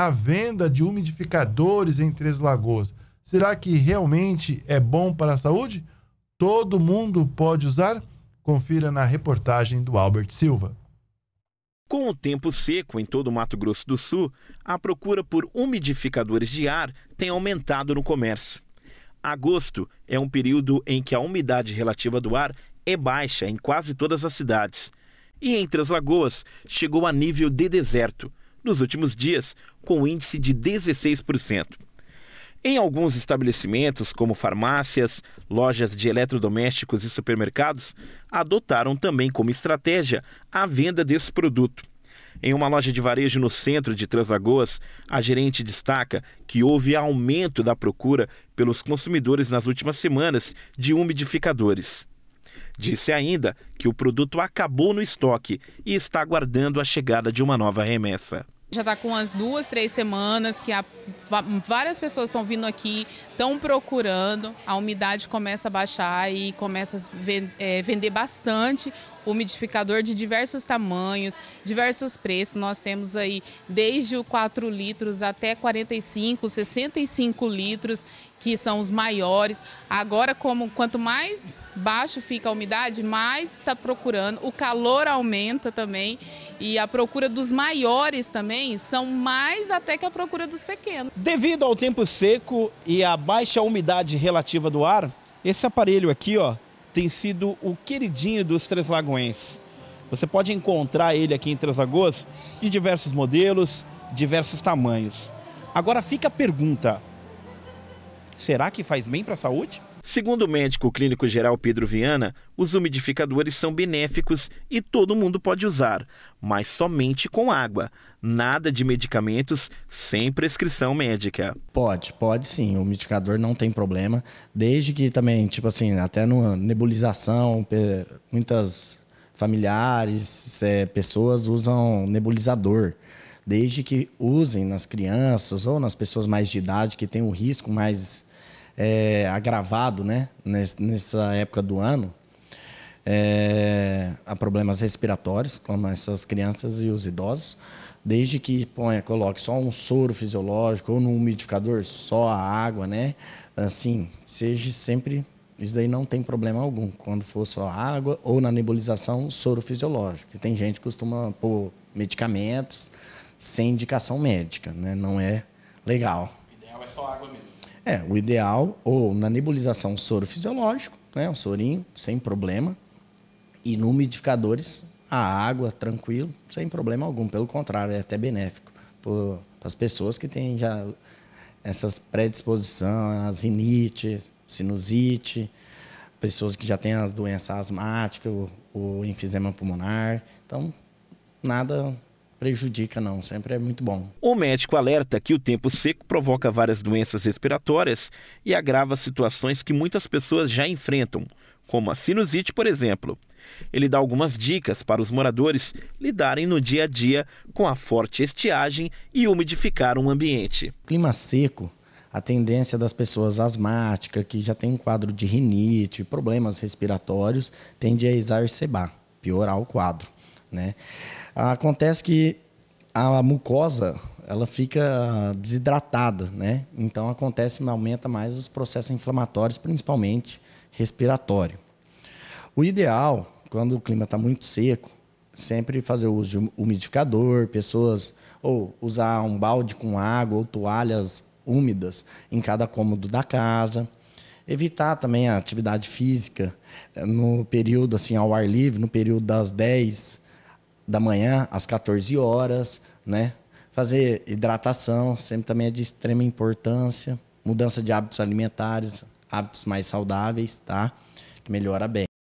a venda de umidificadores em Três Lagoas. Será que realmente é bom para a saúde? Todo mundo pode usar? Confira na reportagem do Albert Silva. Com o tempo seco em todo o Mato Grosso do Sul, a procura por umidificadores de ar tem aumentado no comércio. Agosto é um período em que a umidade relativa do ar é baixa em quase todas as cidades. E entre as lagoas, chegou a nível de deserto nos últimos dias, com índice de 16%. Em alguns estabelecimentos, como farmácias, lojas de eletrodomésticos e supermercados, adotaram também como estratégia a venda desse produto. Em uma loja de varejo no centro de Translagoas, a gerente destaca que houve aumento da procura pelos consumidores nas últimas semanas de umidificadores. Disse ainda que o produto acabou no estoque e está aguardando a chegada de uma nova remessa já está com umas duas, três semanas que várias pessoas estão vindo aqui, estão procurando, a umidade começa a baixar e começa a é, vender bastante umidificador de diversos tamanhos, diversos preços. Nós temos aí desde o 4 litros até 45, 65 litros, que são os maiores. Agora, como quanto mais baixo fica a umidade, mais está procurando. O calor aumenta também e a procura dos maiores também são mais até que a procura dos pequenos. Devido ao tempo seco e à baixa umidade relativa do ar, esse aparelho aqui, ó, tem sido o queridinho dos Três Lagoenses. Você pode encontrar ele aqui em Três Lagoas de diversos modelos, diversos tamanhos. Agora fica a pergunta: será que faz bem para a saúde? Segundo o médico clínico geral Pedro Viana, os umidificadores são benéficos e todo mundo pode usar, mas somente com água. Nada de medicamentos sem prescrição médica. Pode, pode sim. O umidificador não tem problema, desde que também, tipo assim, até numa nebulização, muitas familiares, é, pessoas usam nebulizador desde que usem nas crianças ou nas pessoas mais de idade que tem um risco mais é, agravado, né? Nessa época do ano, é, a problemas respiratórios, como essas crianças e os idosos, desde que ponha, coloque só um soro fisiológico ou no umidificador só a água, né? Assim, seja sempre isso daí não tem problema algum, quando for só água ou na nebulização soro fisiológico. E tem gente que costuma pôr medicamentos sem indicação médica, né? Não é legal. O ideal é só água mesmo. É, o ideal, ou na nebulização, soro fisiológico, né? Um sorinho, sem problema. E no umidificadores, a água, tranquilo, sem problema algum. Pelo contrário, é até benéfico para as pessoas que têm já essas predisposição, as rinite, sinusite, pessoas que já têm as doenças asmáticas, o, o enfisema pulmonar. Então, nada prejudica, não. Sempre é muito bom. O médico alerta que o tempo seco provoca várias doenças respiratórias e agrava situações que muitas pessoas já enfrentam, como a sinusite, por exemplo. Ele dá algumas dicas para os moradores lidarem no dia a dia com a forte estiagem e umidificar um ambiente. Clima seco a tendência das pessoas asmáticas, que já tem um quadro de rinite, problemas respiratórios, tende a exacerbar, piorar o quadro né? Acontece que a mucosa ela fica desidratada, né? Então acontece, aumenta mais os processos inflamatórios, principalmente respiratório. O ideal, quando o clima está muito seco, sempre fazer uso de umidificador, pessoas ou usar um balde com água ou toalhas úmidas em cada cômodo da casa. Evitar também a atividade física eh, no período assim ao ar livre, no período das 10 da manhã às 14 horas, né? Fazer hidratação sempre também é de extrema importância. Mudança de hábitos alimentares, hábitos mais saudáveis, tá? Que melhora bem.